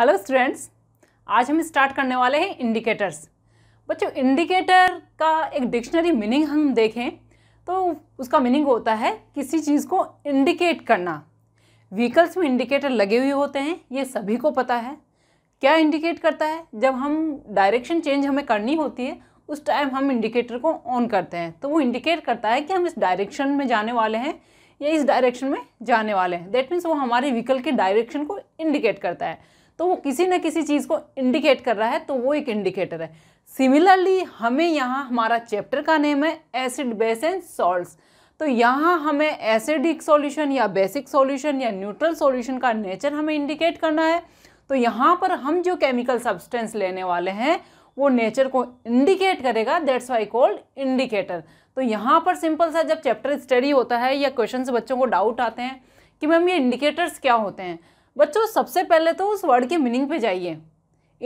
Hello students आज हम start करने वाले हैं इंडिकेटर्स बच्चों इंडिकेटर का एक डिक्शनरी मीनिंग हम देखें तो उसका मीनिंग होता है किसी चीज़ को इंडिकेट करना व्हीकल्स में इंडिकेटर लगे हुए होते हैं ये सभी को पता है क्या इंडिकेट करता है जब हम डायरेक्शन चेंज हमें करनी होती है उस टाइम हम इंडिकेटर को ऑन करते हैं तो वो इंडिकेट करता है कि हम इस डायरेक्शन में जाने वाले हैं या इस डायरेक्शन में जाने वाले हैं दैट मीन्स वो हमारे व्हीकल के डायरेक्शन को इंडिकेट करता है तो वो किसी न किसी चीज़ को इंडिकेट कर रहा है तो वो एक इंडिकेटर है सिमिलरली हमें यहाँ हमारा चैप्टर का नेम है एसिड बेस एंड सॉल्ट तो यहाँ हमें एसिडिक सॉल्यूशन या बेसिक सॉल्यूशन या न्यूट्रल सॉल्यूशन का नेचर हमें इंडिकेट करना है तो यहाँ पर हम जो केमिकल सब्सटेंस लेने वाले हैं वो नेचर को इंडिकेट करेगा दैट्स वाई कॉल्ड इंडिकेटर तो यहाँ पर सिंपल सा जब चैप्टर स्टडी होता है या क्वेश्चन बच्चों को डाउट आते हैं कि मैम ये इंडिकेटर्स क्या होते हैं बच्चों सबसे पहले तो उस वर्ड के मीनिंग पे जाइए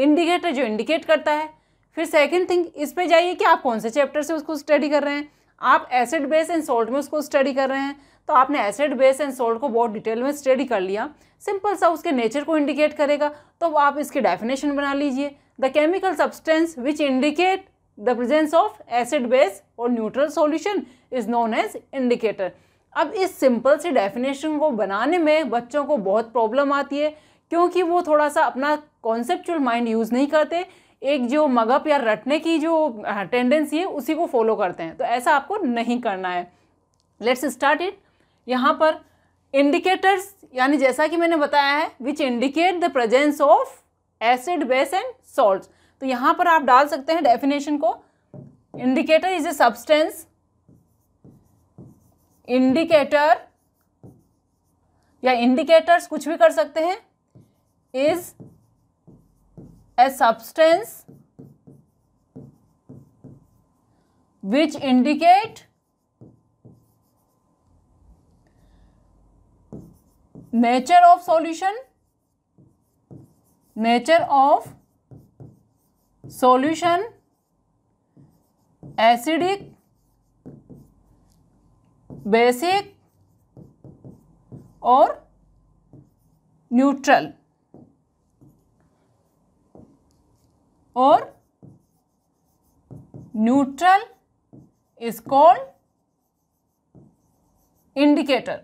इंडिकेटर जो इंडिकेट करता है फिर सेकंड थिंग इस पे जाइए कि आप कौन से चैप्टर से उसको स्टडी कर रहे हैं आप एसिड बेस एंड सोल्ट में उसको स्टडी कर रहे हैं तो आपने एसिड बेस एंड सोल्ट को बहुत डिटेल में स्टडी कर लिया सिंपल सा उसके नेचर को इंडिकेट करेगा तो आप इसकी डेफिनेशन बना लीजिए the chemical substance which indicate the presence of acid base और neutral solution is known as indicator अब इस सिंपल सी डेफिनेशन को बनाने में बच्चों को बहुत प्रॉब्लम आती है क्योंकि वो थोड़ा सा अपना कॉन्सेप्चुअल माइंड यूज़ नहीं करते एक जो मगप या रटने की जो टेंडेंसी हाँ, है उसी को फॉलो करते हैं तो ऐसा आपको नहीं करना है लेट्स स्टार्ट इट यहाँ पर इंडिकेटर्स यानी जैसा कि मैंने बताया है which indicate the presence of acid base and salt तो यहाँ पर आप डाल सकते हैं डेफिनेशन को indicator is a substance indicator या इंडिकेटर्स कुछ भी कर सकते हैं is a substance which indicate nature of solution nature of solution acidic basic और न्यूट्रल और neutral is called indicator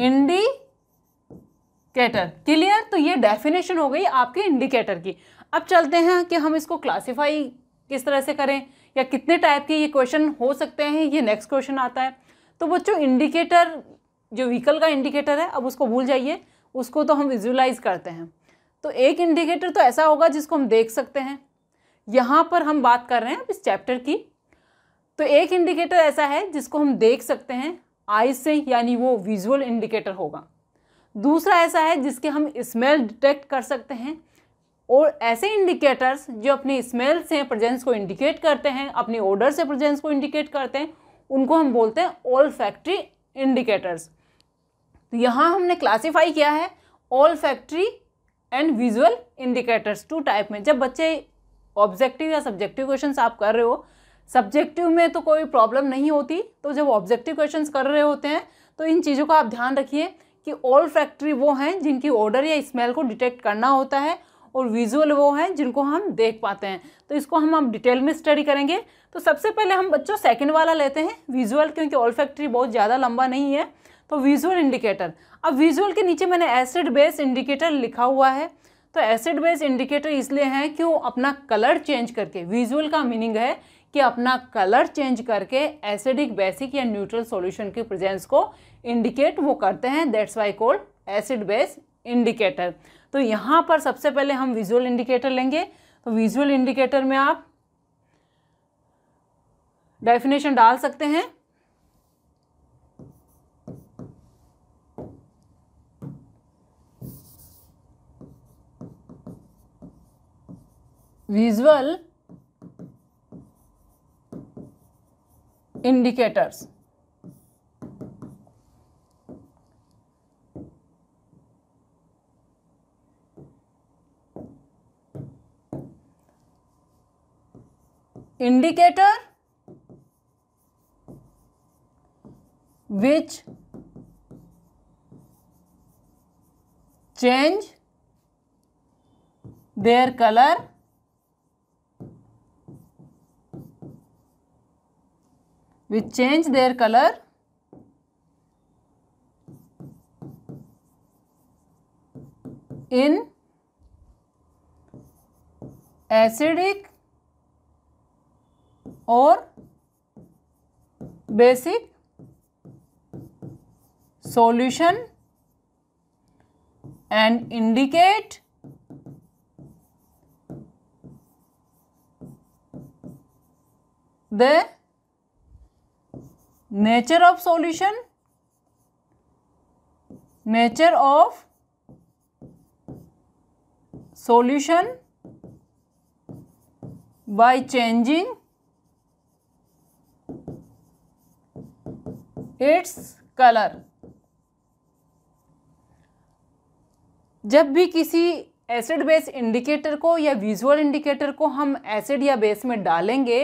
indicator clear तो ये डेफिनेशन हो गई आपके इंडिकेटर की अब चलते हैं कि हम इसको क्लासिफाई किस तरह से करें या कितने टाइप के ये क्वेश्चन हो सकते हैं ये नेक्स्ट क्वेश्चन आता है तो बच्चों इंडिकेटर जो व्हीकल का इंडिकेटर है अब उसको भूल जाइए उसको तो हम विजुअलाइज करते हैं तो एक इंडिकेटर तो ऐसा होगा जिसको हम देख सकते हैं यहाँ पर हम बात कर रहे हैं इस चैप्टर की तो एक इंडिकेटर ऐसा है जिसको हम देख सकते हैं आई से यानी वो विजुअल इंडिकेटर होगा दूसरा ऐसा है जिसके हम स्मेल डिटेक्ट कर सकते हैं और ऐसे इंडिकेटर्स जो अपनी स्मेल से प्रजेंस को इंडिकेट करते हैं अपनी ऑर्डर से प्रेजेंस को इंडिकेट करते हैं उनको हम बोलते हैं ऑल फैक्ट्री इंडिकेटर्स तो यहाँ हमने क्लासीफाई किया है olfactory and visual indicators two type में जब बच्चे ऑब्जेक्टिव या सब्जेक्टिव क्वेश्चन आप कर रहे हो सब्जेक्टिव में तो कोई प्रॉब्लम नहीं होती तो जब ऑब्जेक्टिव क्वेश्चन कर रहे होते हैं तो इन चीज़ों का आप ध्यान रखिए कि ऑल फैक्ट्री वो हैं जिनकी ऑर्डर या स्मेल को डिटेक्ट करना होता है और विजुअल वो हैं जिनको हम देख पाते हैं तो इसको हम अब डिटेल में स्टडी करेंगे तो सबसे पहले हम बच्चों सेकेंड वाला लेते हैं विजुअल क्योंकि ऑल फैक्ट्री बहुत ज़्यादा लंबा नहीं है तो विजुअल इंडिकेटर अब विजुअल के नीचे मैंने एसिड बेस इंडिकेटर लिखा हुआ है तो एसिड बेस इंडिकेटर इसलिए हैं कि वो अपना कलर चेंज करके विजुअल का मीनिंग है कि अपना कलर चेंज करके एसिडिक बेसिक या न्यूट्रल सॉल्यूशन के प्रेजेंस को इंडिकेट वो करते हैं that's why called acid base indicator तो यहाँ पर सबसे पहले हम विजुअल इंडिकेटर लेंगे तो विजुअल इंडिकेटर में आप डेफिनेशन डाल सकते हैं visual indicators indicator which change their color which change their color in acidic और basic solution and indicate the nature of solution nature of solution by changing its colour जब भी किसी acid base indicator को या visual indicator को हम acid या base में डालेंगे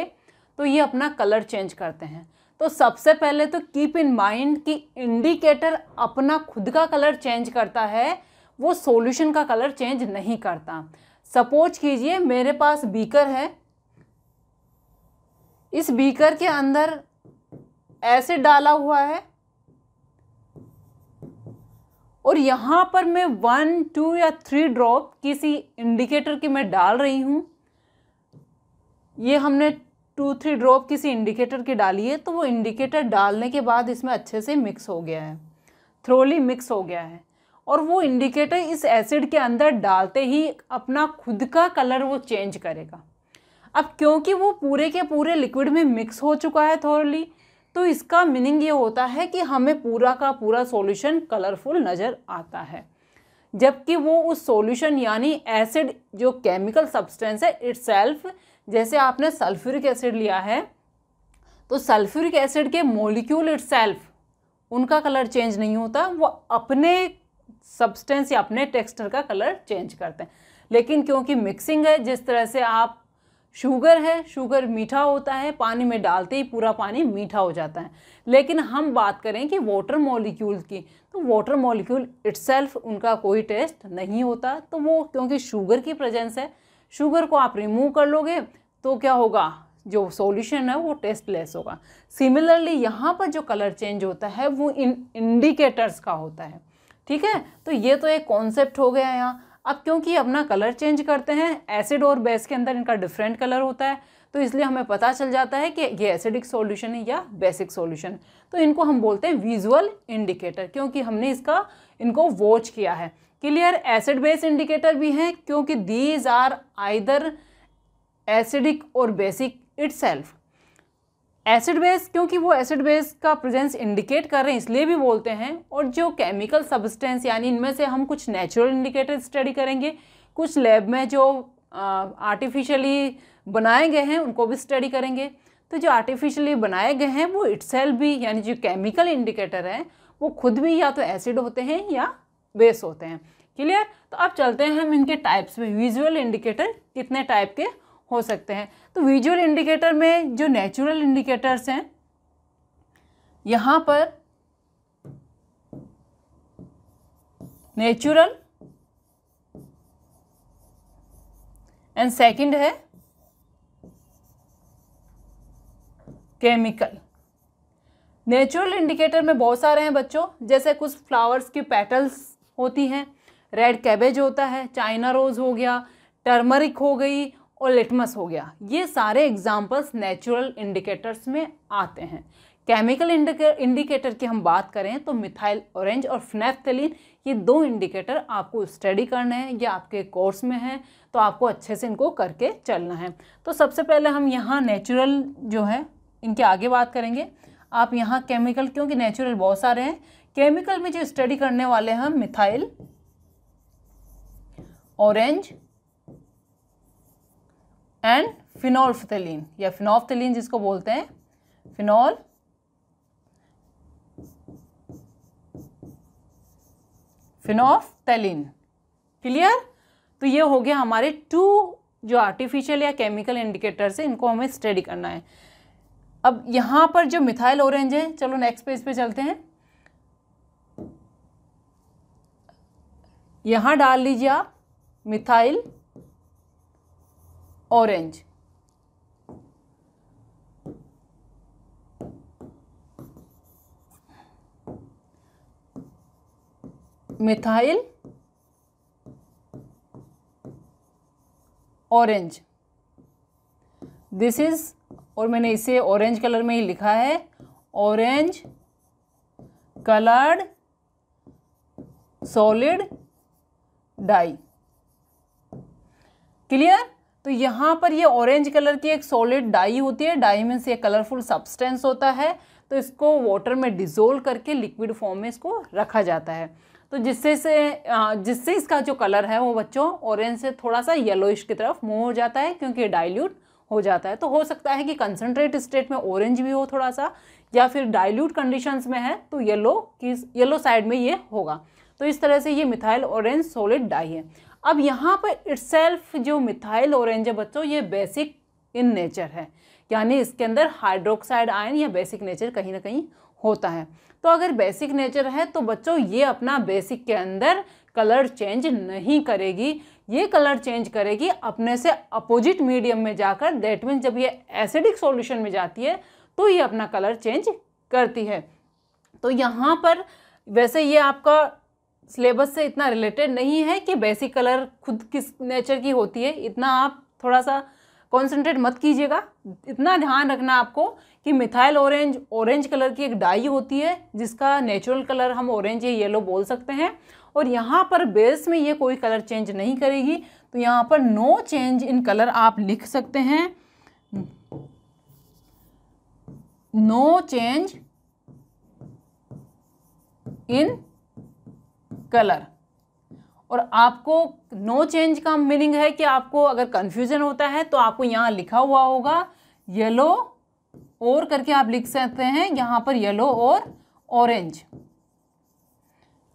तो ये अपना कलर चेंज करते हैं तो सबसे पहले तो कीप इन माइंड कि इंडिकेटर अपना खुद का कलर चेंज करता है वो सॉल्यूशन का कलर चेंज नहीं करता सपोज कीजिए मेरे पास बीकर है इस बीकर के अंदर ऐसे डाला हुआ है और यहाँ पर मैं वन टू या थ्री ड्रॉप किसी इंडिकेटर की मैं डाल रही हूँ ये हमने टू थ्री ड्रॉप किसी इंडिकेटर की डाली है तो वो इंडिकेटर डालने के बाद इसमें अच्छे से मिक्स हो गया है थ्रोली मिक्स हो गया है और वो इंडिकेटर इस एसिड के अंदर डालते ही अपना खुद का कलर वो चेंज करेगा अब क्योंकि वो पूरे के पूरे लिक्विड में मिक्स हो चुका है थोरली तो इसका मीनिंग ये होता है कि हमें पूरा का पूरा सॉल्यूशन कलरफुल नज़र आता है जबकि वो उस सॉल्यूशन यानी एसिड जो केमिकल सब्सटेंस है इट्स जैसे आपने सल्फ्यूरिक एसिड लिया है तो सल्फ्यूरिक एसिड के मोलिक्यूल इट्स उनका कलर चेंज नहीं होता वो अपने सब्सटेंस या अपने टेक्सचर का कलर चेंज करते हैं लेकिन क्योंकि मिक्सिंग है जिस तरह से आप शुगर है शुगर मीठा होता है पानी में डालते ही पूरा पानी मीठा हो जाता है लेकिन हम बात करें कि वाटर मॉलिक्यूल की तो वाटर मॉलिक्यूल इट्सेल्फ उनका कोई टेस्ट नहीं होता तो वो क्योंकि शुगर की प्रेजेंस है शुगर को आप रिमूव कर लोगे तो क्या होगा जो सॉल्यूशन है वो टेस्ट लेस होगा सिमिलरली यहाँ पर जो कलर चेंज होता है वो इन इंडिकेटर्स का होता है ठीक है तो ये तो एक कॉन्सेप्ट हो गया यहाँ अब क्योंकि अपना कलर चेंज करते हैं एसिड और बेस के अंदर इनका डिफरेंट कलर होता है तो इसलिए हमें पता चल जाता है कि ये एसिडिक सॉल्यूशन है या बेसिक सॉल्यूशन तो इनको हम बोलते हैं विजुअल इंडिकेटर क्योंकि हमने इसका इनको वॉच किया है क्लियर एसिड बेस इंडिकेटर भी हैं क्योंकि दीज आर आइदर एसिडिक और बेसिक सेल्फ एसिड बेस क्योंकि वो एसिड बेस का प्रेजेंस इंडिकेट कर रहे हैं इसलिए भी बोलते हैं और जो केमिकल सब्सटेंस यानी इनमें से हम कुछ नेचुरल इंडिकेटर स्टडी करेंगे कुछ लैब में जो आर्टिफिशियली बनाए गए हैं उनको भी स्टडी करेंगे तो जो आर्टिफिशियली बनाए गए हैं वो इट्सेल्फ भी यानी जो केमिकल इंडिकेटर हैं वो खुद भी या तो एसिड होते हैं या बेस होते हैं क्लियर तो अब चलते हैं हम इनके टाइप्स में विजुअल इंडिकेटर कितने टाइप के हो सकते हैं तो विजुअल इंडिकेटर में जो नेचुरल इंडिकेटर्स हैं यहाँ पर नेचुरल एंड सेकंड है केमिकल नेचुरल इंडिकेटर में बहुत सारे हैं बच्चों जैसे कुछ फ्लावर्स की पेटल्स होती हैं रेड कैबेज होता है चाइना रोज़ हो गया टर्मरिक हो गई और लिटमस हो गया ये सारे एग्जाम्पल्स नेचुरल इंडिकेटर्स में आते हैं केमिकल इंडिकेटर की हम बात करें तो मिथाइल ऑरेंज और फिनेफ्थलीन ये दो इंडिकेटर आपको स्टडी करने हैं या आपके कोर्स में हैं तो आपको अच्छे से इनको करके चलना है तो सबसे पहले हम यहाँ नेचुरल जो है इनके आगे बात करेंगे आप यहाँ केमिकल क्योंकि नेचुरल बहुत सारे हैं केमिकल में जो स्टडी करने वाले हैं मिथाइल ऑरेंज एंड फिनोल्फथेलिन या फिनोफ्थेलिन जिसको बोलते हैं फिनोल फिनोफ्थेलिन क्लियर तो ये हो गया हमारे टू जो आर्टिफिशियल या केमिकल इंडिकेटर्स हैं इनको हमें स्टडी करना है अब यहां पर जो मिथाइल ऑरेंज है चलो नेक्स्ट पेज पे चलते हैं यहां डाल लीजिए आप methyl orange methyl orange this is और मैंने इसे ऑरेंज कलर में ही लिखा है orange coloured solid dye clear तो यहाँ पर ये ऑरेंज कलर की एक सॉलिड डाई होती है डाई में से कलरफुल सब्सटेंस होता है तो इसको वाटर में डिजोल्व करके लिक्विड फॉर्म में इसको रखा जाता है तो जिससे से जिससे इसका जो कलर है वो बच्चों ऑरेंज से थोड़ा सा येलोइश की तरफ मूव हो जाता है क्योंकि ये डाइल्यूट हो जाता है तो हो सकता है कि कंसनट्रेट स्टेट में ऑरेंज भी हो थोड़ा सा या फिर डाइल्यूट कंडीशंस में है तो येलो की येलो साइड में ये होगा तो इस तरह से ये मिथाइल ऑरेंज सॉलिड डाई है अब यहाँ पर इट्स जो मिथाइल ऑरेंज है बच्चों ये बेसिक इन नेचर है यानी इसके अंदर हाइड्रोक्साइड आयन या बेसिक नेचर कहीं ना कहीं होता है तो अगर बेसिक नेचर है तो बच्चों ये अपना बेसिक के अंदर कलर चेंज नहीं करेगी ये कलर चेंज करेगी अपने से अपोजिट मीडियम में जाकर दैट मीन्स जब ये एसिडिक सॉल्यूशन में जाती है तो ये अपना कलर चेंज करती है तो यहाँ पर वैसे ये आपका सिलेबस से इतना रिलेटेड नहीं है कि बेसिक कलर खुद किस नेचर की होती है इतना आप थोड़ा सा कॉन्सेंट्रेट मत कीजिएगा इतना ध्यान रखना आपको कि मिथाइल ऑरेंज ऑरेंज कलर की एक डाई होती है जिसका नेचुरल कलर हम ऑरेंज या येलो बोल सकते हैं और यहाँ पर बेस में ये कोई कलर चेंज नहीं करेगी तो यहाँ पर नो चेंज इन कलर आप लिख सकते हैं नो चेंज इन कलर और आपको नो चेंज का मीनिंग है कि आपको अगर कंफ्यूजन होता है तो आपको यहाँ लिखा हुआ होगा येलो और करके आप लिख सकते हैं यहाँ पर येलो और ऑरेंज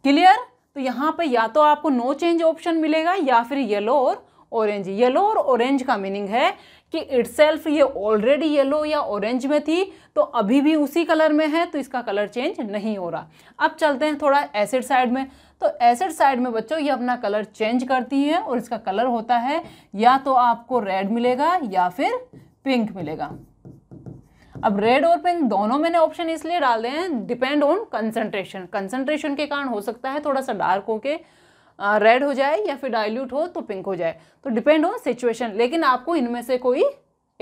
क्लियर तो यहाँ पर या तो आपको नो चेंज ऑप्शन मिलेगा या फिर येलो और ऑरेंज येलो और ऑरेंज का मीनिंग है कि इट्सल्फ ये ऑलरेडी येलो या ऑरेंज में थी तो अभी भी उसी कलर में है तो इसका कलर चेंज नहीं हो रहा अब चलते हैं थोड़ा एसिड साइड में तो एसिड साइड में बच्चों ये अपना कलर चेंज करती हैं और इसका कलर होता है या तो आपको रेड मिलेगा या फिर पिंक मिलेगा अब रेड और पिंक दोनों मैंने ऑप्शन इसलिए डाल दें हैं डिपेंड ऑन कंसनट्रेशन कंसनट्रेशन के कारण हो सकता है थोड़ा सा डार्क होके रेड हो जाए या फिर डाइल्यूट हो तो पिंक हो जाए तो डिपेंड ऑन सिचुएशन लेकिन आपको इनमें से कोई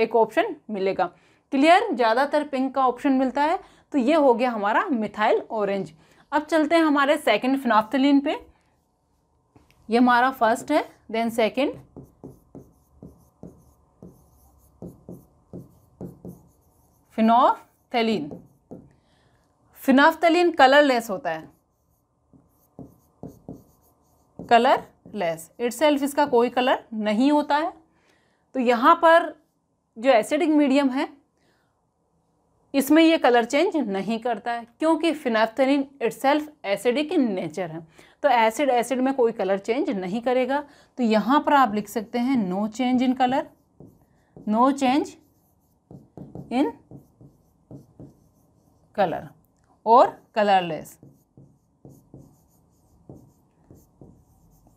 एक ऑप्शन मिलेगा क्लियर ज़्यादातर पिंक का ऑप्शन मिलता है तो ये हो गया हमारा मिथाइल ऑरेंज अब चलते हैं हमारे सेकंड फिनाफ्थलिन पे ये हमारा फर्स्ट है then second phenolphthalein phenolphthalein colourless होता है कलर लेस सेल्फ इसका कोई कलर नहीं होता है तो यहाँ पर जो एसिडिक मीडियम है इसमें ये कलर चेंज नहीं करता है क्योंकि phenolphthalein itself acidic in nature है तो एसिड एसिड में कोई कलर चेंज नहीं करेगा तो यहाँ पर आप लिख सकते हैं no change in colour no change in colour और कलरलेस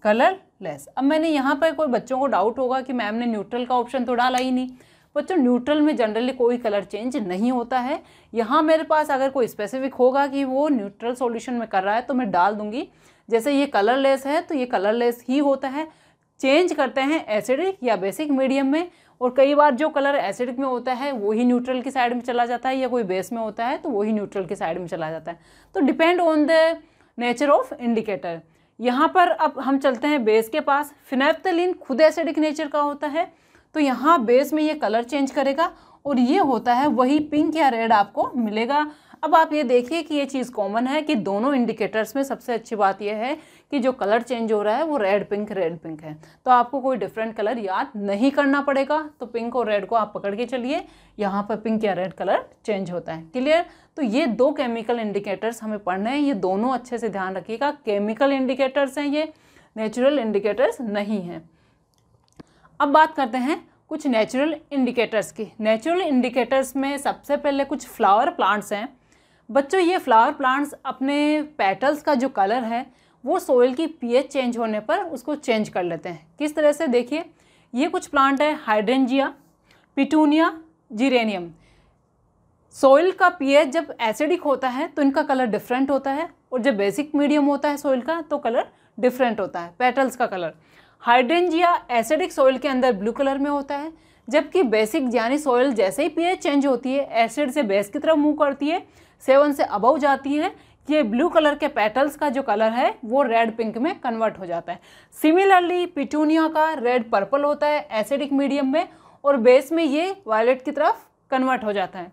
कलरलेस अब मैंने यहाँ पर कोई बच्चों को डाउट होगा कि मैम ने न्यूट्रल का ऑप्शन तो डाला ही नहीं बच्चों न्यूट्रल में जनरली कोई कलर चेंज नहीं होता है यहाँ मेरे पास अगर कोई स्पेसिफिक होगा कि वो न्यूट्रल सॉल्यूशन में कर रहा है तो मैं डाल दूँगी जैसे ये कलरलेस है तो ये कलरलेस ही होता है चेंज करते हैं एसिडिक या बेसिक मीडियम में और कई बार जो कलर एसिडिक में होता है वही न्यूट्रल की साइड में चला जाता है या कोई बेस में होता है तो वही न्यूट्रल की साइड में चला जाता है तो depend on the nature of indicator यहाँ पर अब हम चलते हैं बेस के पास फिनेप्तलिन खुद एसिडिक नेचर का होता है तो यहाँ बेस में ये कलर चेंज करेगा और ये होता है वही पिंक या रेड आपको मिलेगा अब आप ये देखिए कि ये चीज़ कॉमन है कि दोनों इंडिकेटर्स में सबसे अच्छी बात यह है कि जो कलर चेंज हो रहा है वो रेड पिंक रेड पिंक है तो आपको कोई डिफरेंट कलर याद नहीं करना पड़ेगा तो पिंक और रेड को आप पकड़ के चलिए यहाँ पर पिंक या रेड कलर चेंज होता है क्लियर तो ये दो केमिकल इंडिकेटर्स हमें पढ़ने हैं ये दोनों अच्छे से ध्यान रखिएगा केमिकल इंडिकेटर्स हैं ये नेचुरल इंडिकेटर्स नहीं हैं अब बात करते हैं कुछ नेचुरल इंडिकेटर्स की नेचुरल इंडिकेटर्स में सबसे पहले कुछ फ्लावर प्लांट्स हैं बच्चों ये फ्लावर प्लांट्स अपने पेटल्स का जो कलर है वो सोइल की पीएच चेंज होने पर उसको चेंज कर लेते हैं किस तरह से देखिए ये कुछ प्लांट है हाइड्रेंजिया पिटूनिया जीरेनियम सोइल का पीएच जब एसिडिक होता है तो इनका कलर डिफरेंट होता है और जब बेसिक मीडियम होता है सोइल का तो कलर डिफरेंट होता है पेटल्स का कलर हाइड्रेंजिया एसिडिक सॉइल के अंदर ब्लू कलर में होता है जबकि बेसिक यानी सॉइल जैसे ही पीएच चेंज होती है एसिड से बेस की तरफ मूव करती है सेवन से अबव जाती है ये ब्लू कलर के पेटल्स का जो कलर है वो रेड पिंक में कन्वर्ट हो जाता है सिमिलरली पिटूनिया का रेड पर्पल होता है एसिडिक मीडियम में और बेस में ये वायलेट की तरफ कन्वर्ट हो जाता है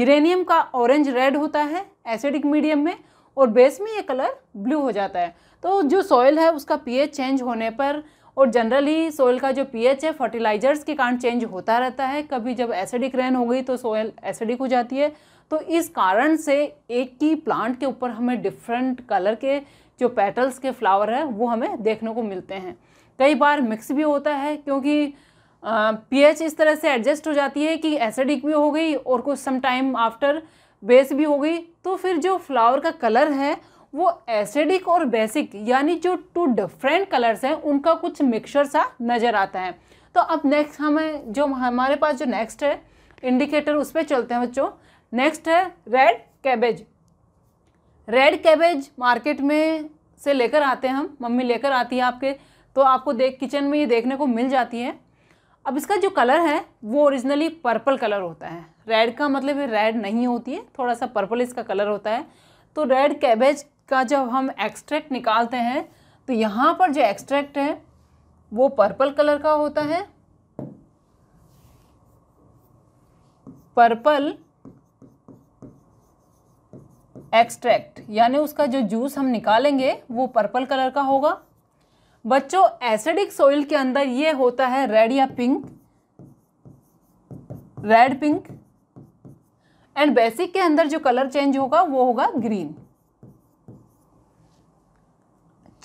जिरेनियम का ऑरेंज रेड होता है एसिडिक मीडियम में और बेस में ये कलर ब्लू हो जाता है तो जो सॉइल है उसका पीएच चेंज होने पर और जनरली सोयल का जो पीएच है फर्टिलाइजर्स के कारण चेंज होता रहता है कभी जब एसिडिक रेन हो गई तो सोयल एसिडिक हो जाती है तो इस कारण से एक ही प्लांट के ऊपर हमें डिफरेंट कलर के जो पेटल्स के फ्लावर है वो हमें देखने को मिलते हैं कई बार मिक्स भी होता है क्योंकि पीएच इस तरह से एडजस्ट हो जाती है कि एसिडिक भी हो गई और कुछ सम टाइम आफ्टर बेस भी हो गई तो फिर जो फ्लावर का कलर है वो एसिडिक और बेसिक यानी जो टू डिफरेंट कलर्स हैं उनका कुछ मिक्सचर सा नज़र आता है तो अब नेक्स्ट हमें जो हमारे पास जो नेक्स्ट है इंडिकेटर उस पर चलते हैं बच्चों नेक्स्ट है red cabbage red cabbage market में से लेकर आते हैं हम मम्मी लेकर आती है आपके तो आपको देख किचन में ये देखने को मिल जाती है अब इसका जो कलर है वो ओरिजिनली पर्पल कलर होता है रेड का मतलब रेड नहीं होती है थोड़ा सा पर्पल इसका कलर होता है तो रेड कैबेज का जब हम एक्सट्रैक्ट निकालते हैं तो यहाँ पर जो एक्सट्रैक्ट है वो पर्पल कलर का होता है पर्पल एक्सट्रैक्ट यानी उसका जो जूस हम निकालेंगे वो पर्पल कलर का होगा बच्चों एसिडिक सोइल के अंदर ये होता है रेड या pink red pink and basic के अंदर जो कलर चेंज होगा वो होगा ग्रीन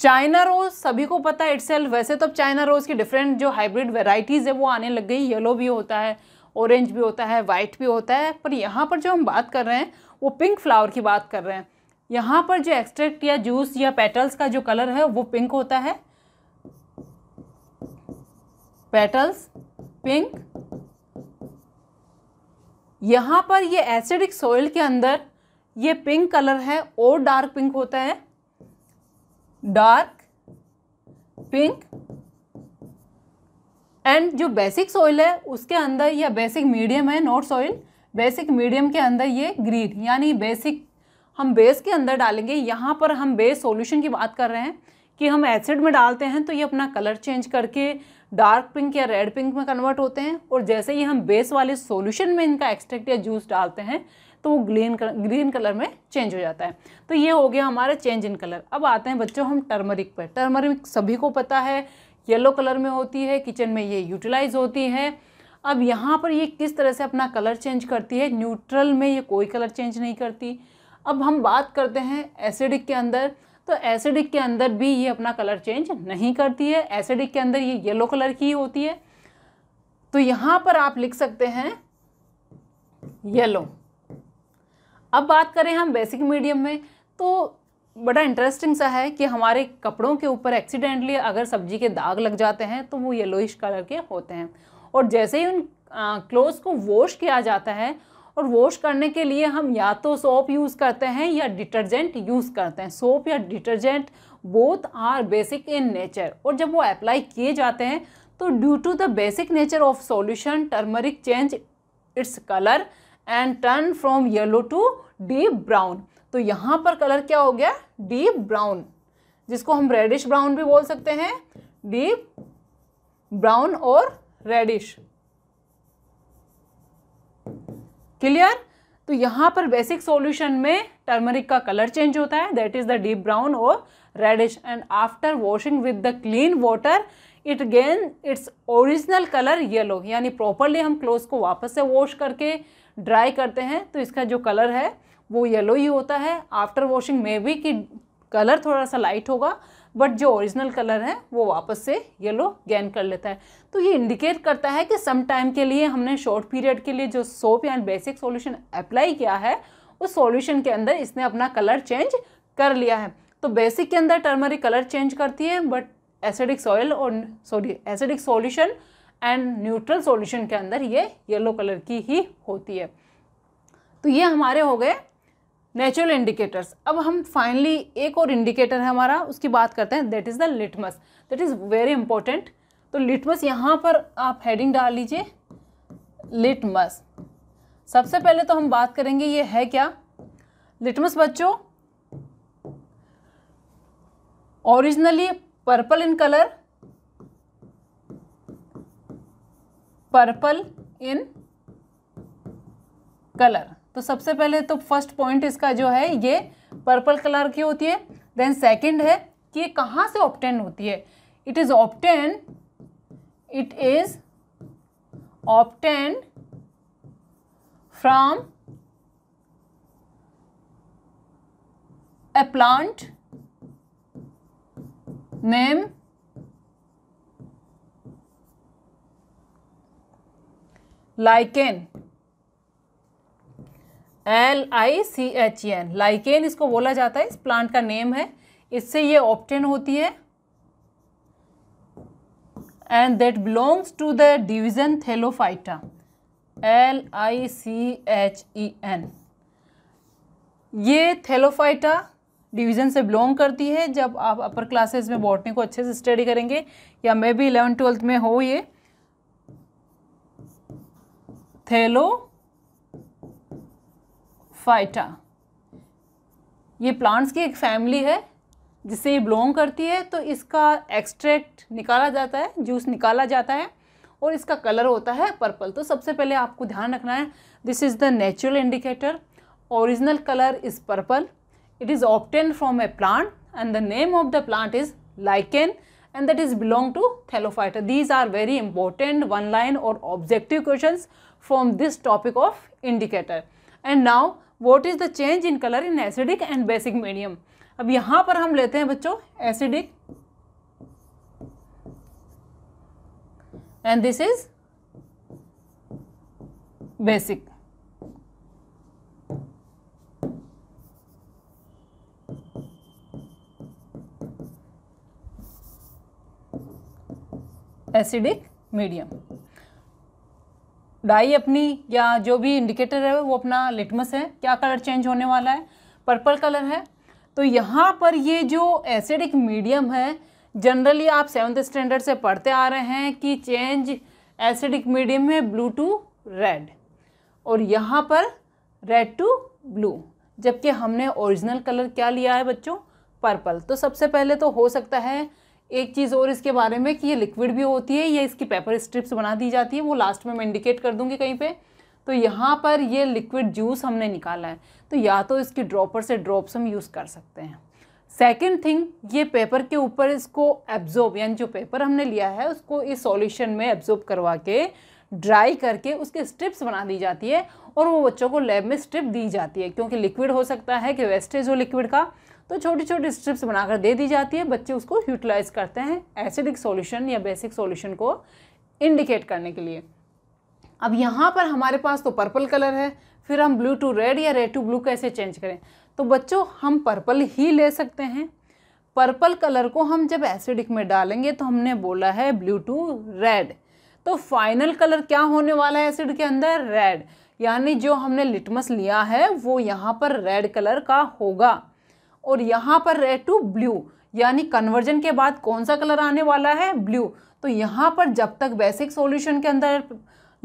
चाइना रोज़ सभी को पता है इट्स वैसे तो अब चाइना रोज़ की डिफरेंट जो हाइब्रिड वेराइटीज़ है वो आने लग गई येलो भी होता है ऑरेंज भी होता है वाइट भी होता है पर यहाँ पर जो हम बात कर रहे हैं वो पिंक फ्लावर की बात कर रहे हैं यहाँ पर जो एक्सट्रैक्ट या जूस या पेटल्स का जो कलर है वो पिंक होता है पेटल्स पिंक यहाँ पर ये एसिडिक सॉइल के अंदर ये पिंक कलर है और डार्क पिंक होता है डार्क पिंक एंड जो बेसिक सॉइल है उसके अंदर या बेसिक मीडियम है नॉट सॉइल बेसिक मीडियम के अंदर ये ग्रीन यानी बेसिक हम बेस के अंदर डालेंगे यहाँ पर हम बेस सॉल्यूशन की बात कर रहे हैं कि हम एसिड में डालते हैं तो ये अपना कलर चेंज करके डार्क पिंक या रेड पिंक में कन्वर्ट होते हैं और जैसे ही हम बेस वाले सॉल्यूशन में इनका एक्सट्रैक्ट या जूस डालते हैं तो वो ग्रीन कलर ग्रीन कलर में चेंज हो जाता है तो ये हो गया हमारा चेंज इन कलर अब आते हैं बच्चों हम टर्मरिक पर टर्मरिक सभी को पता है येलो कलर में होती है किचन में ये यूटिलाइज होती है अब यहाँ पर ये किस तरह से अपना कलर चेंज करती है न्यूट्रल में ये कोई कलर चेंज नहीं करती अब हम बात करते हैं एसिडिक के अंदर तो एसिडिक के अंदर भी ये अपना कलर चेंज नहीं करती है एसिडिक के अंदर ये येलो कलर की होती है तो यहाँ पर आप लिख सकते हैं येलो अब बात करें हम बेसिक मीडियम में तो बड़ा इंटरेस्टिंग सा है कि हमारे कपड़ों के ऊपर एक्सीडेंटली अगर सब्जी के दाग लग जाते हैं तो वो येलोइश कलर के होते हैं और जैसे ही उन क्लोथ्स को वॉश किया जाता है और वॉश करने के लिए हम या तो सोप यूज़ करते हैं या डिटर्जेंट यूज़ करते हैं सोप या detergent both are basic in nature और जब वो अप्लाई किए जाते हैं तो due to the basic nature of solution turmeric change its colour and turn from yellow to deep brown तो यहाँ पर कलर क्या हो गया डीप ब्राउन जिसको हम रेडिश ब्राउन भी बोल सकते हैं डीप ब्राउन और रेडिश क्लियर तो यहाँ पर बेसिक सॉल्यूशन में टर्मरिक का कलर चेंज होता है that is the deep brown और reddish and after washing with the clean water it gain its original colour yellow यानी प्रॉपरली हम क्लोथ को वापस से वॉश करके ड्राई करते हैं तो इसका जो कलर है वो येलो ही होता है आफ्टर वॉशिंग में भी कि कलर थोड़ा सा लाइट होगा बट जो ओरिजिनल कलर है वो वापस से येलो गेन कर लेता है तो ये इंडिकेट करता है कि सम टाइम के लिए हमने शॉर्ट पीरियड के लिए जो सोप या बेसिक सॉल्यूशन अप्लाई किया है उस सॉल्यूशन के अंदर इसने अपना कलर चेंज कर लिया है तो बेसिक के अंदर टर्मरिक कलर चेंज करती है बट एसिडिक सॉयल और sorry acidic solution and neutral solution के अंदर ये येलो कलर की ही होती है तो ये हमारे हो गए नेचुरल इंडिकेटर्स अब हम फाइनली एक और इंडिकेटर है हमारा उसकी बात करते हैं that is the litmus that is very important तो लिटमस यहाँ पर आप हेडिंग डाल लीजिए लिटमस सबसे पहले तो हम बात करेंगे ये है क्या लिटमस बच्चों originally purple in colour purple in colour तो सबसे पहले तो फर्स्ट पॉइंट इसका जो है ये पर्पल कलर की होती है देन सेकंड है कि ये कहाँ से ऑप्टेन होती है it is obtain it is obtain from a plant name lichen L I C H E N lichen इसको बोला जाता है इस प्लांट का नेम है इससे ये ऑप्टेन होती है and that belongs to the division thallophyta L I C H E N ये थेलोफाइटा डिवीज़न से बिलोंग करती है जब आप अपर क्लासेस में बॉटनी को अच्छे से स्टडी करेंगे या मे बी इलेवन ट्वेल्थ में हो ये थैलोफाइटा ये प्लांट्स की एक फैमिली है जिससे ये बिलोंग करती है तो इसका एक्सट्रैक्ट निकाला जाता है जूस निकाला जाता है और इसका कलर होता है पर्पल तो सबसे पहले आपको ध्यान रखना है this is the natural indicator original colour is purple it is obtain from a plant and the name of the plant is lichen and that is belong to thallophyta these are very important one line और objective question from this topic of indicator. And now what is the change in color in acidic and basic medium? ab yahan par hum lete hain bachcho acidic and this is basic. acidic medium dye अपनी या जो भी indicator है वो अपना litmus है क्या colour change होने वाला है पर्पल कलर है तो यहाँ पर ये जो एसिडिक मीडियम है जनरली आप सेवन्थ स्टैंडर्ड से पढ़ते आ रहे हैं कि चेंज एसिडिक मीडियम में ब्लू टू रेड और यहाँ पर रेड टू ब्लू जबकि हमने ओरिजिनल कलर क्या लिया है बच्चों पर्पल तो सबसे पहले तो हो सकता है एक चीज़ और इसके बारे में कि ये लिक्विड भी होती है या इसकी पेपर स्ट्रिप्स बना दी जाती है वो लास्ट में मैं इंडिकेट कर दूँगी कहीं पर तो यहाँ पर ये लिक्विड जूस हमने निकाला है तो या तो इसकी ड्रॉपर से ड्रॉप्स हम यूज़ कर सकते हैं सेकेंड थिंग ये पेपर के ऊपर इसको एब्जॉर्ब यानी जो पेपर हमने लिया है उसको इस सॉल्यूशन में एब्जॉर्ब करवा के ड्राई करके उसके स्ट्रिप्स बना दी जाती है और वो बच्चों को लैब में स्ट्रिप दी जाती है क्योंकि लिक्विड हो सकता है कि वेस्टेज हो लिक्विड का तो छोटी छोटी स्ट्रिप्स बनाकर दे दी जाती है बच्चे उसको यूटिलाइज़ करते हैं एसिडिक सॉल्यूशन या बेसिक सॉल्यूशन को इंडिकेट करने के लिए अब यहाँ पर हमारे पास तो पर्पल कलर है फिर हम ब्लू टू रेड या रेड टू ब्लू कैसे चेंज करें तो बच्चों हम पर्पल ही ले सकते हैं पर्पल कलर को हम जब एसिडिक में डालेंगे तो हमने बोला है ब्लू टू रेड तो फाइनल कलर क्या होने वाला है एसिड के अंदर रेड यानी जो हमने लिटमस लिया है वो यहाँ पर रेड कलर का होगा और यहाँ पर रेड टू ब्लू यानी कन्वर्जन के बाद कौन सा कलर आने वाला है ब्लू तो यहाँ पर जब तक बेसिक सॉल्यूशन के अंदर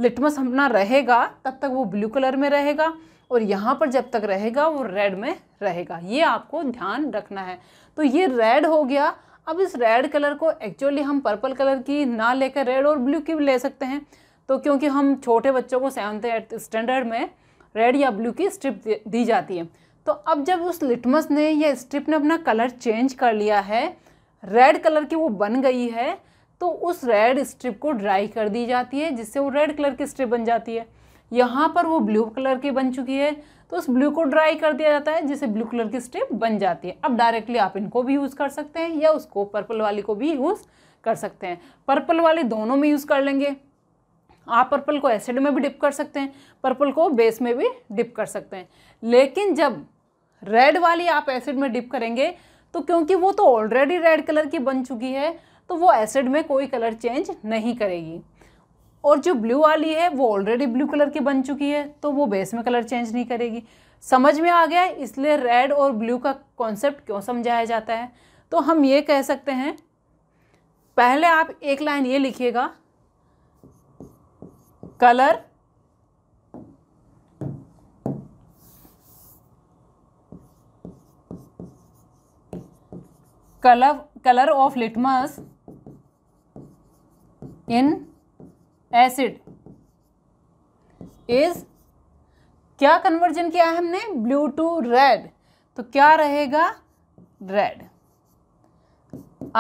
लिटमस अपना रहेगा तब तक वो ब्लू कलर में रहेगा और यहाँ पर जब तक रहेगा वो रेड में रहेगा ये आपको ध्यान रखना है तो ये रेड हो गया अब इस रेड कलर को एक्चुअली हम पर्पल कलर की ना लेकर रेड और ब्लू की भी ले सकते हैं तो क्योंकि हम छोटे बच्चों को सेवन्थ एट स्टैंडर्ड में रेड या ब्लू की स्ट्रिप दी जाती है तो अब जब उस लिटमस ने या स्ट्रिप ने अपना कलर चेंज कर लिया है रेड कलर की वो बन गई है तो उस रेड स्ट्रिप को ड्राई कर दी जाती है जिससे वो रेड कलर की स्ट्रिप बन जाती है यहाँ पर वो ब्लू कलर की बन चुकी है तो उस ब्लू को ड्राई कर दिया जाता है जिससे ब्लू कलर की स्ट्रिप बन जाती है अब डायरेक्टली आप इनको भी यूज़ कर सकते हैं या उसको पर्पल वाली को भी यूज़ कर सकते हैं पर्पल वाले दोनों में यूज़ कर लेंगे आप पर्पल को एसिड में भी डिप कर सकते हैं पर्पल को बेस में भी डिप कर सकते हैं लेकिन जब रेड वाली आप एसिड में डिप करेंगे तो क्योंकि वो तो ऑलरेडी रेड कलर की बन चुकी है तो वो एसिड में कोई कलर चेंज नहीं करेगी और जो ब्लू वाली है वो ऑलरेडी ब्लू कलर की बन चुकी है तो वो बेस में कलर चेंज नहीं करेगी समझ में आ गया इसलिए रेड और ब्लू का कॉन्सेप्ट क्यों समझाया जाता है तो हम ये कह सकते हैं पहले आप एक लाइन ये लिखिएगा colour colour colour of litmus in acid is क्या कन्वर्जन किया है हमने ब्लू टू रेड तो क्या रहेगा red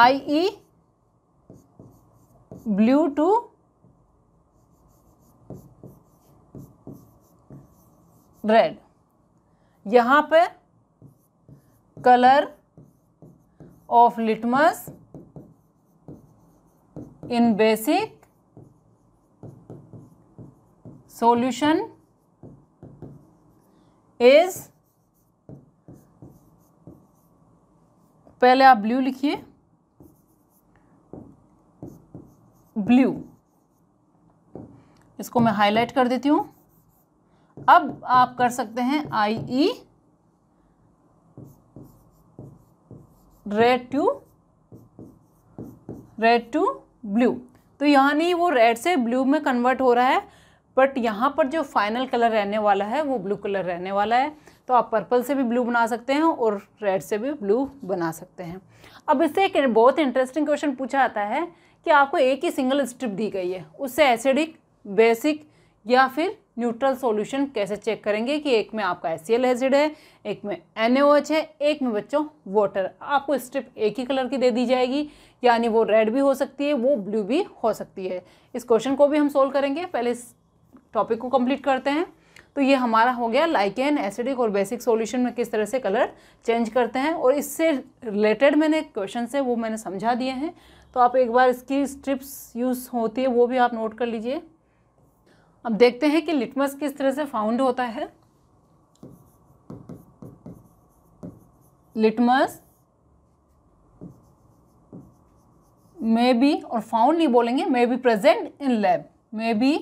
I E blue to red यहां पर colour of litmus in basic solution is पहले आप ब्लू लिखिए ब्लू इसको मैं हाईलाइट कर देती हूं अब आप कर सकते हैं I E e red to red to blue तो यहाँ नहीं वो रेड से ब्लू में कन्वर्ट हो रहा है बट यहाँ पर जो फाइनल कलर रहने वाला है वो ब्लू कलर रहने वाला है तो आप पर्पल से भी ब्लू बना सकते हैं और रेड से भी ब्लू बना सकते हैं अब इससे एक बहुत इंटरेस्टिंग क्वेश्चन पूछा आता है कि आपको एक ही सिंगल स्ट्रिप दी गई है उससे एसिडिक बेसिक या फिर न्यूट्रल सॉल्यूशन कैसे चेक करेंगे कि एक में आपका एस एसिड है एक में एन है एक में बच्चों वाटर आपको स्ट्रिप एक ही कलर की दे दी जाएगी यानी वो रेड भी हो सकती है वो ब्लू भी हो सकती है इस क्वेश्चन को भी हम सोल्व करेंगे पहले इस टॉपिक को कम्प्लीट करते हैं तो ये हमारा हो गया लाइकेन एसिडिक और बेसिक सॉल्यूशन में किस तरह से कलर चेंज करते हैं और इससे रिलेटेड मैंने क्वेश्चन है वो मैंने समझा दिए हैं तो आप एक बार इसकी स्ट्रिप्स यूज़ होती है वो भी आप नोट कर लीजिए अब देखते हैं कि लिटमस किस तरह से फाउंड होता है लिटमस मे बी और फाउंड नहीं बोलेंगे may be present in lab may be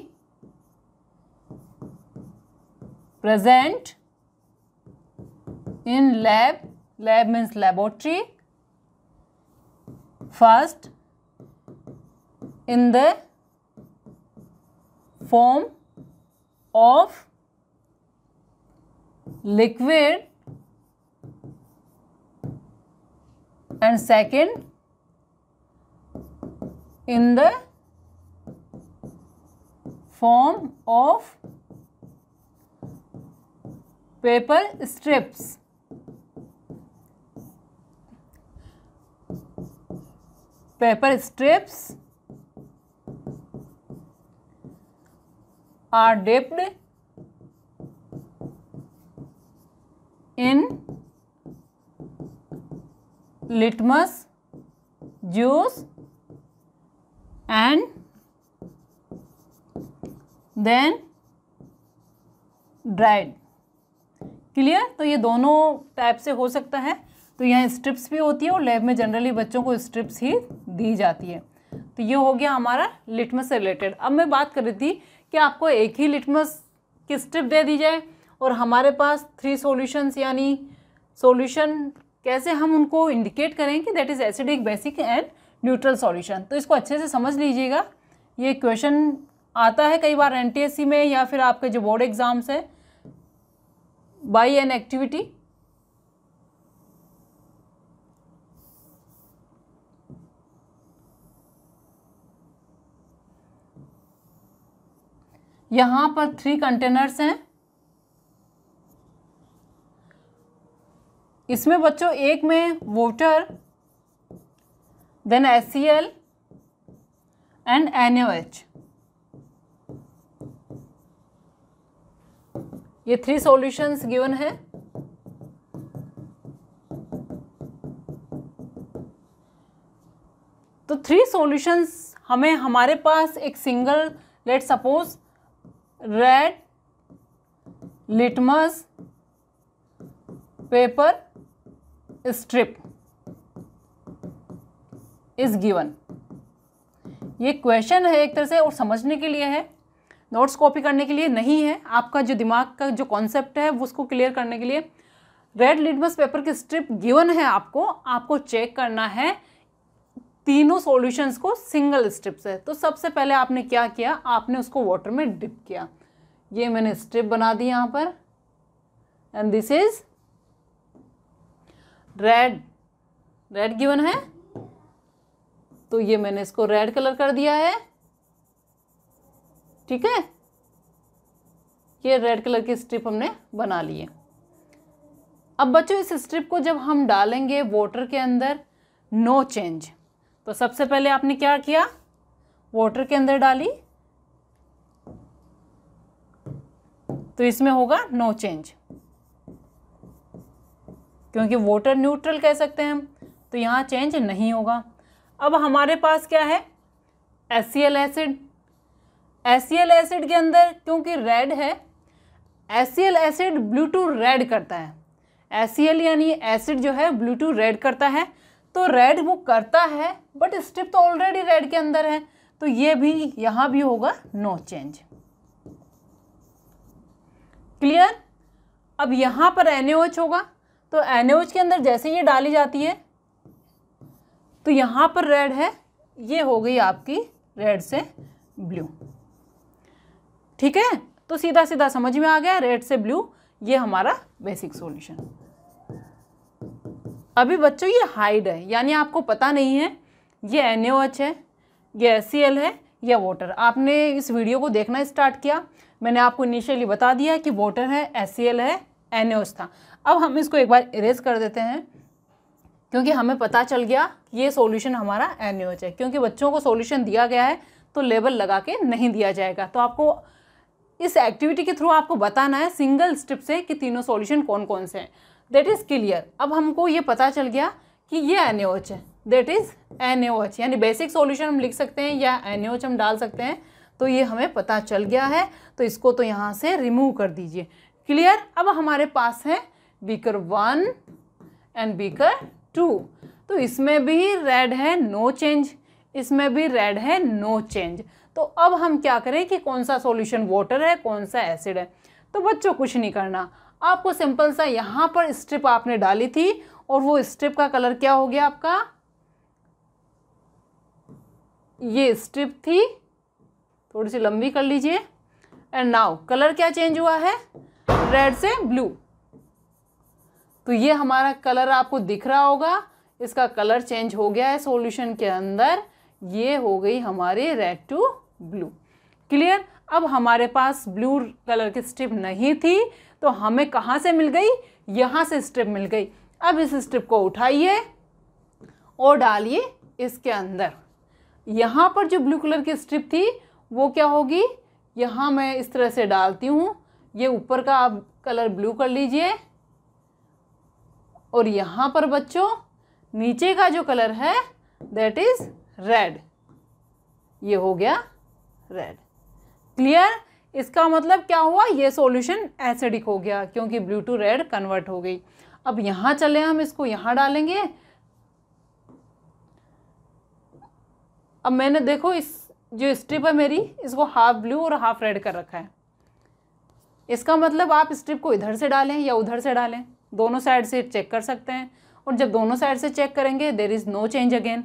present in lab lab means laboratory first in the form of liquid and second in the form of paper strips. Paper strips are dipped in litmus juice and then dried clear तो ये दोनों type से हो सकता है तो यहाँ strips भी होती है और लैब में जनरली बच्चों को स्ट्रिप्स ही दी जाती है तो ये हो गया हमारा लिटमस से रिलेटेड अब मैं बात कर रही थी कि आपको एक ही लिटमस की स्ट्रिप दे दी जाए और हमारे पास थ्री सॉल्यूशंस यानी सॉल्यूशन कैसे हम उनको इंडिकेट करें कि that is acidic basic and neutral solution तो इसको अच्छे से समझ लीजिएगा ये क्वेश्चन आता है कई बार एनटीएससी में या फिर आपके जो बोर्ड एग्ज़ाम्स हैं बाई एन एक्टिविटी यहां पर थ्री कंटेनर्स हैं इसमें बच्चों एक में water then S C L and N H ये थ्री सॉल्यूशंस गिवन है तो थ्री सॉल्यूशंस हमें हमारे पास एक single let suppose red litmus paper strip is given ये क्वेश्चन है एक तरह से और समझने के लिए है नोट्स कॉपी करने के लिए नहीं है आपका जो दिमाग का जो कॉन्सेप्ट है उसको क्लियर करने के लिए रेड लिटमस पेपर की स्ट्रिप गिवन है आपको आपको चेक करना है तीनों सॉल्यूशंस को सिंगल स्ट्रिप से तो सबसे पहले आपने क्या किया आपने उसको वाटर में डिप किया ये मैंने स्ट्रिप बना दी यहाँ पर and this is red red given है तो ये मैंने इसको रेड कलर कर दिया है ठीक है ये रेड कलर की स्ट्रिप हमने बना ली है अब बच्चों इस स्ट्रिप को जब हम डालेंगे वाटर के अंदर नो चेंज तो सबसे पहले आपने क्या किया वाटर के अंदर डाली तो इसमें होगा नो चेंज क्योंकि वाटर न्यूट्रल कह सकते हैं हम तो यहाँ चेंज नहीं होगा अब हमारे पास क्या है एसियल एसिड एसियल एसिड के अंदर क्योंकि रेड है एसियल एसिड ब्लू टू रेड करता है एसियल यानी एसिड जो है ब्लू टू रेड करता है तो रेड वो करता है बट स्ट्रिप तो ऑलरेडी रेड के अंदर है तो ये भी यहां भी होगा नो चेंज क्लियर अब यहां पर एनएच होगा तो एनएच के अंदर जैसे ये डाली जाती है तो यहां पर रेड है ये हो गई आपकी रेड से ब्लू ठीक है तो सीधा सीधा समझ में आ गया रेड से ब्लू ये हमारा बेसिक सॉल्यूशन अभी बच्चों ये हाइड है यानी आपको पता नहीं है ये एन है ये एस है या वाटर आपने इस वीडियो को देखना स्टार्ट किया मैंने आपको इनिशियली बता दिया कि वाटर है एस है एन था अब हम इसको एक बार इरेज कर देते हैं क्योंकि हमें पता चल गया ये सॉल्यूशन हमारा एन है क्योंकि बच्चों को सॉल्यूशन दिया गया है तो लेबल लगा के नहीं दिया जाएगा तो आपको इस एक्टिविटी के थ्रू आपको बताना है सिंगल स्टेप से कि तीनों सॉल्यूशन कौन कौन से हैं देट इज़ क्लियर अब हमको ये पता चल गया कि ये एन है देट इज़ एन यानी बेसिक सॉल्यूशन हम लिख सकते हैं या एन हम डाल सकते हैं तो ये हमें पता चल गया है तो इसको तो यहाँ से रिमूव कर दीजिए क्लियर अब हमारे पास है beaker one and beaker two तो इसमें भी रेड है नो चेंज इसमें भी रेड है नो चेंज तो अब हम क्या करें कि कौन सा सॉल्यूशन वाटर है कौन सा एसिड है तो बच्चों कुछ नहीं करना आपको सिंपल सा यहाँ पर स्ट्रिप आपने डाली थी और वो स्ट्रिप का कलर क्या हो गया आपका ये स्ट्रिप थी थोड़ी सी लंबी कर लीजिए एंड नाउ कलर क्या चेंज हुआ है रेड से ब्लू तो ये हमारा कलर आपको दिख रहा होगा इसका कलर चेंज हो गया है सॉल्यूशन के अंदर ये हो गई हमारी रेड टू ब्लू क्लियर अब हमारे पास ब्लू कलर की स्ट्रिप नहीं थी तो हमें कहाँ से मिल गई यहाँ से स्ट्रिप मिल गई अब इस स्ट्रिप को उठाइए और डालिए इसके अंदर यहाँ पर जो ब्लू कलर की स्ट्रिप थी वो क्या होगी यहाँ मैं इस तरह से डालती हूँ ये ऊपर का आप कलर ब्लू कर लीजिए और यहाँ पर बच्चों नीचे का जो कलर है दैट इज़ रेड ये हो गया रेड क्लियर इसका मतलब क्या हुआ ये सॉल्यूशन एसिडिक हो गया क्योंकि ब्लू टू रेड कन्वर्ट हो गई अब यहाँ चले हम इसको यहाँ डालेंगे अब मैंने देखो इस जो स्ट्रिप है मेरी इसको हाफ ब्लू और हाफ रेड कर रखा है इसका मतलब आप स्ट्रिप को इधर से डालें या उधर से डालें दोनों साइड से चेक कर सकते हैं और जब दोनों साइड से चेक करेंगे there is no change again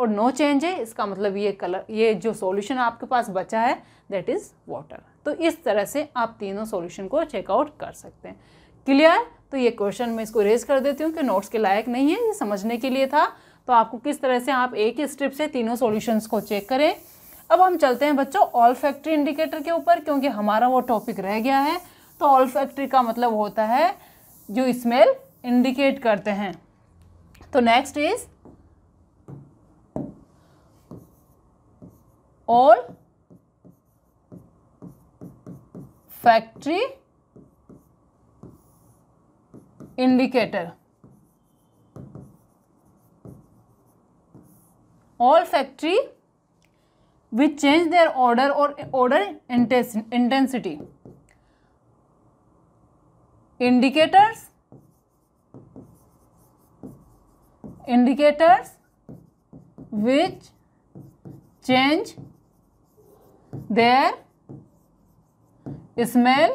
और नो चेंज है इसका मतलब ये कलर ये जो सॉल्यूशन आपके पास बचा है दैट इज़ वाटर तो इस तरह से आप तीनों सॉल्यूशन को चेकआउट कर सकते हैं क्लियर तो ये क्वेश्चन मैं इसको रेज कर देती हूँ कि नोट्स के लायक नहीं है ये समझने के लिए था तो आपको किस तरह से आप एक ही स्टेप से तीनों सॉल्यूशंस को चेक करें अब हम चलते हैं बच्चों ऑल फैक्ट्री इंडिकेटर के ऊपर क्योंकि हमारा वो टॉपिक रह गया है तो ऑल फैक्ट्री का मतलब होता है जो स्मेल इंडिकेट करते हैं तो next is all factory indicator. All factory which change their order or order intensity. Indicators, indicators which change their smell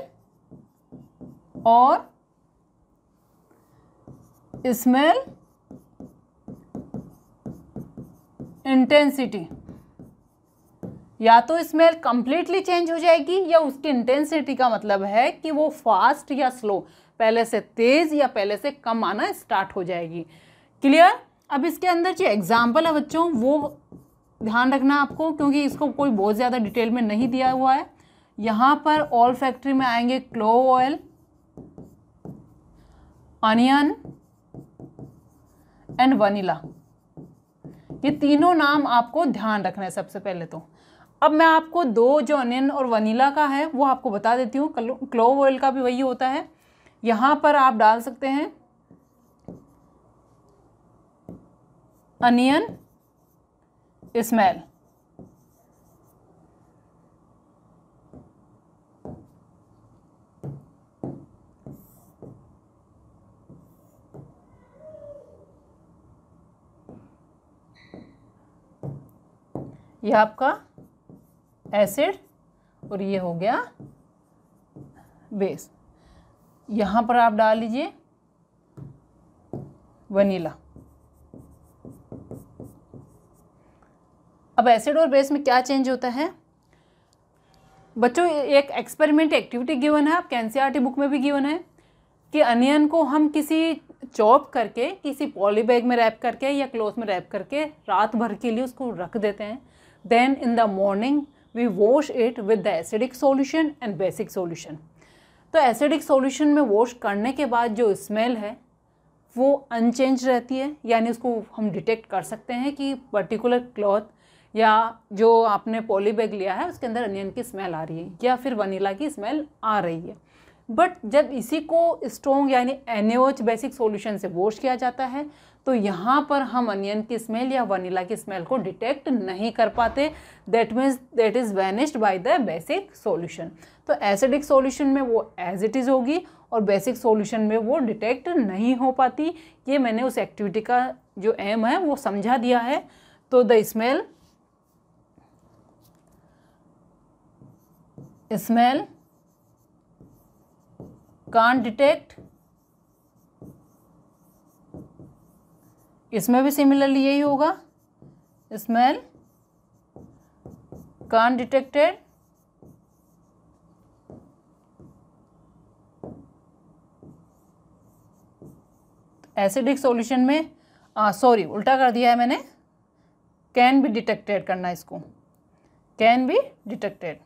और स्मेल इंटेंसिटी या तो स्मेल कंप्लीटली चेंज हो जाएगी या उसकी इंटेंसिटी का मतलब है कि वो फास्ट या स्लो पहले से तेज़ या पहले से कम आना स्टार्ट हो जाएगी क्लियर अब इसके अंदर जो एग्जाम्पल है बच्चों वो ध्यान रखना आपको क्योंकि इसको कोई बहुत ज़्यादा डिटेल में नहीं दिया हुआ है यहाँ पर ऑल फैक्ट्री में आएंगे clove oil onion and vanilla ये तीनों नाम आपको ध्यान रखना है सबसे पहले तो अब मैं आपको दो जो अनियन और वनीला का है वो आपको बता देती हूँ क्लो ऑयल का भी वही होता है यहाँ पर आप डाल सकते हैं अनियन स्मेल ये आपका एसिड और ये हो गया बेस यहाँ पर आप डाल लीजिए वनीला अब एसिड और बेस में क्या चेंज होता है बच्चों एक एक्सपेरिमेंट एक्टिविटी गिवन है आपके एन बुक में भी गिवन है कि अनियन को हम किसी चॉप करके किसी पॉली बैग में रैप करके या क्लोथ में रैप करके रात भर के लिए उसको रख देते हैं Then in the morning, we wash it with the acidic solution and basic solution. तो एसिडिक सॉल्यूशन में वॉश करने के बाद जो स्मेल है वो अनचेंज रहती है यानी उसको हम डिटेक्ट कर सकते हैं कि पर्टिकुलर क्लॉथ या जो आपने पॉलीबैग लिया है उसके अंदर अनियन की स्मेल आ रही है या फिर वनीला की स्मेल आ रही है बट जब इसी को स्ट्रॉन्ग यानी एन बेसिक सॉल्यूशन से वॉश किया जाता है तो यहाँ पर हम अनियन की स्मेल या वनीला की स्मेल को डिटेक्ट नहीं कर पाते that means that is vanished by the basic solution तो एसिडिक सॉल्यूशन में वो एज इट इज़ होगी और बेसिक सॉल्यूशन में वो डिटेक्ट नहीं हो पाती ये मैंने उस एक्टिविटी का जो एम है वो समझा दिया है तो the smell smell can detect इसमें भी सिमिलरली यही होगा smell can detected acidic solution में सॉरी उल्टा कर दिया है मैंने कैन बी डिटेक्टेड करना इसको can be detected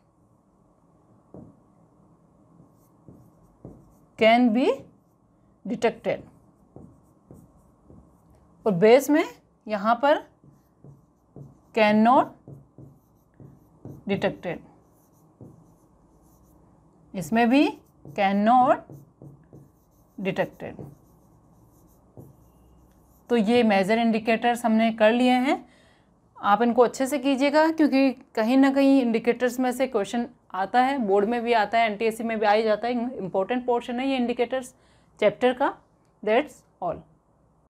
can be detected और बेस में यहाँ पर कैन नॉट डिटेक्टेड इसमें भी कैन नॉट डिटेक्टेड तो ये मेजर इंडिकेटर्स हमने कर लिए हैं आप इनको अच्छे से कीजिएगा क्योंकि कहीं ना कहीं इंडिकेटर्स में से क्वेश्चन आता है बोर्ड में भी आता है एनटीएससी में भी आ जाता है इंपॉर्टेंट पोर्शन है ये इंडिकेटर्स चैप्टर का दैट्स ऑल